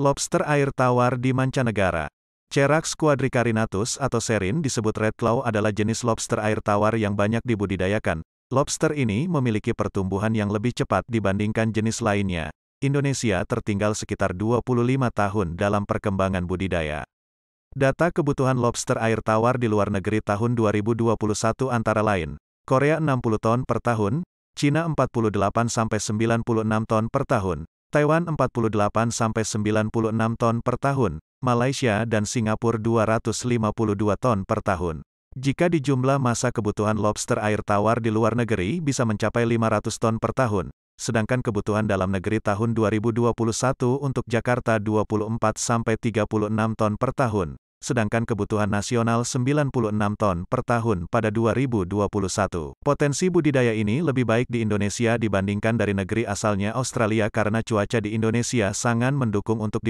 Lobster air tawar di mancanegara. Cerax quadricarinatus atau serin disebut red claw adalah jenis lobster air tawar yang banyak dibudidayakan. Lobster ini memiliki pertumbuhan yang lebih cepat dibandingkan jenis lainnya. Indonesia tertinggal sekitar 25 tahun dalam perkembangan budidaya. Data kebutuhan lobster air tawar di luar negeri tahun 2021 antara lain, Korea 60 ton per tahun, Cina 48-96 ton per tahun, Taiwan 48-96 ton per tahun, Malaysia dan Singapura 252 ton per tahun. Jika dijumlah masa kebutuhan lobster air tawar di luar negeri bisa mencapai 500 ton per tahun, sedangkan kebutuhan dalam negeri tahun 2021 untuk Jakarta 24-36 ton per tahun sedangkan kebutuhan nasional 96 ton per tahun pada 2021. Potensi budidaya ini lebih baik di Indonesia dibandingkan dari negeri asalnya Australia karena cuaca di Indonesia sangat mendukung untuk di